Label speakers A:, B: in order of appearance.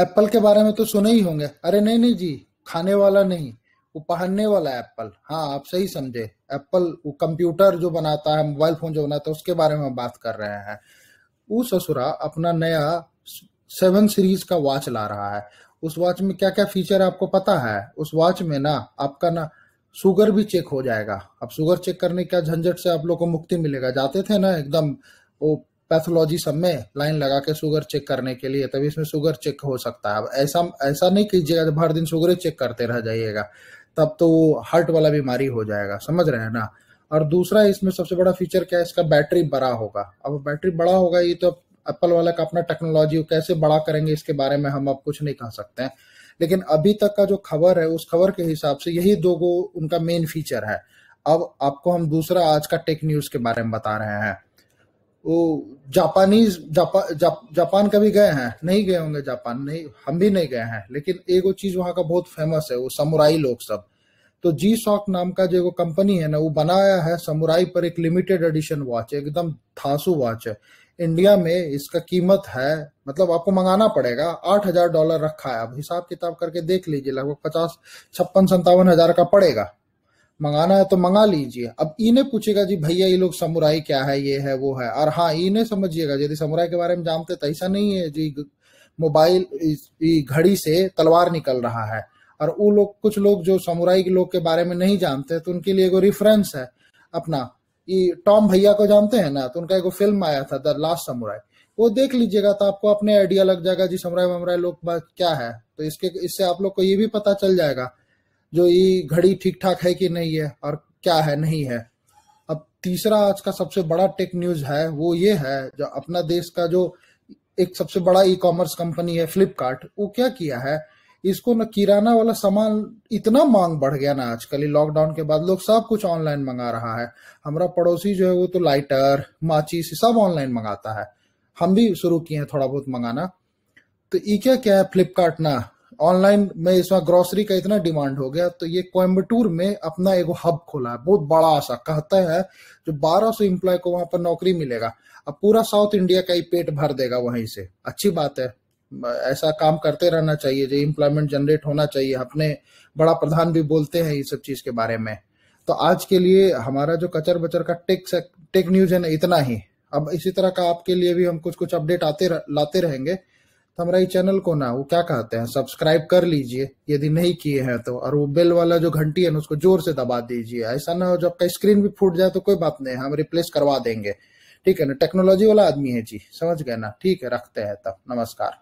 A: Apple के बारे में तो सुने ही होंगे अरे नहीं नहीं जी खाने वाला नहीं वो पहनने वाला एप्पल हाँ आप सही समझे एप्पल वो कंप्यूटर जो बनाता है मोबाइल फोन जो बनाता है उसके बारे में बात कर रहे हैं वो ससुरा अपना नया सेवन सीरीज का वॉच ला रहा है उस वॉच में क्या क्या फीचर आपको पता है उस वॉच में ना आपका ना शुगर भी चेक हो जाएगा अब शुगर चेक करने का झंझट से आप लोग को मुक्ति मिलेगा जाते थे ना एकदम वो पैथोलॉजी सब में लाइन लगा के शुगर चेक करने के लिए तभी इसमें शुगर चेक हो सकता है अब ऐसा ऐसा नहीं कीजिएगा जब हर दिन शुगर चेक करते रह जाइएगा तब तो वो हार्ट वाला बीमारी हो जाएगा समझ रहे हैं ना और दूसरा इसमें सबसे बड़ा फीचर क्या है इसका बैटरी बड़ा होगा अब बैटरी बड़ा होगा ये तो एप्पल वाला का अपना टेक्नोलॉजी कैसे बड़ा करेंगे इसके बारे में हम अब कुछ नहीं कह सकते हैं लेकिन अभी तक का जो खबर है उस खबर के हिसाब से यही दो गो उनका मेन फीचर है अब आपको हम दूसरा आज का टेक न्यूज के बारे में बता रहे हैं वो जापानीज जापा, जा, जापान कभी गए हैं नहीं गए होंगे जापान नहीं हम भी नहीं गए हैं लेकिन एक वो चीज वहाँ का बहुत फेमस है वो समुराई लोग सब तो जी सॉक नाम का जो कंपनी है ना वो बनाया है समुराई पर एक लिमिटेड एडिशन वॉच एकदम थासू वॉच है इंडिया में इसका कीमत है मतलब आपको मंगाना पड़ेगा आठ हजार डॉलर रखा है अब हिसाब किताब करके देख लीजिए लगभग पचास छप्पन संतावन हजार का पड़ेगा मंगाना है तो मंगा लीजिए अब इन्हें पूछेगा जी भैया ये लोग समुराई क्या है ये है वो है और हाँ इन्हें समझिएगा यदि समुराई के बारे में जानते तो ऐसा नहीं है जी मोबाइल घड़ी से तलवार निकल रहा है और वो लोग कुछ लोग जो समुराई के लोग के बारे में नहीं जानते तो उनके लिए एगो रेफरेंस है अपना ये टॉम भैया को जानते हैं ना तो उनका एक फिल्म आया था द लास्ट समुराई वो देख लीजिएगा तो आपको अपने आइडिया लग जाएगा जी समुराई वमराई लोग क्या है तो इसके इससे आप लोग को ये भी पता चल जाएगा जो ये घड़ी ठीक ठाक है कि नहीं है और क्या है नहीं है अब तीसरा आज का सबसे बड़ा टेक न्यूज है वो ये है जो अपना देश का जो एक सबसे बड़ा ई कॉमर्स कंपनी है फ्लिपकार्ट वो क्या किया है इसको ना किराना वाला सामान इतना मांग बढ़ गया ना आजकल लॉकडाउन के बाद लोग सब कुछ ऑनलाइन मंगा रहा है हमारा पड़ोसी जो है वो तो लाइटर माचिस सब ऑनलाइन मंगाता है हम भी शुरू किए हैं थोड़ा बहुत मंगाना तो ये क्या क्या है फ्लिपकार्ट ना ऑनलाइन में इस बार ग्रोसरी का इतना डिमांड हो गया तो ये कोयम्बटूर में अपना एगो हब खोला है बहुत बड़ा सा कहता है जो 1200 सौ इम्प्लॉय को वहां पर नौकरी मिलेगा अब पूरा साउथ इंडिया का ही पेट भर देगा वहीं से अच्छी बात है ऐसा काम करते रहना चाहिए जो इम्प्लॉयमेंट जनरेट होना चाहिए अपने बड़ा प्रधान भी बोलते हैं ये सब चीज के बारे में तो आज के लिए हमारा जो कचर बचर का टेक टेक न्यूज है ना इतना ही अब इसी तरह का आपके लिए भी हम कुछ कुछ अपडेट आते लाते रहेंगे तो हमारा चैनल को ना वो क्या कहते हैं सब्सक्राइब कर लीजिए यदि नहीं किए हैं तो और वो बेल वाला जो घंटी है ना उसको जोर से दबा दीजिए ऐसा ना हो जब आपका स्क्रीन भी फूट जाए तो कोई बात नहीं हम रिप्लेस करवा देंगे ठीक है ना टेक्नोलॉजी वाला आदमी है जी समझ गए ना ठीक है रखते हैं तब नमस्कार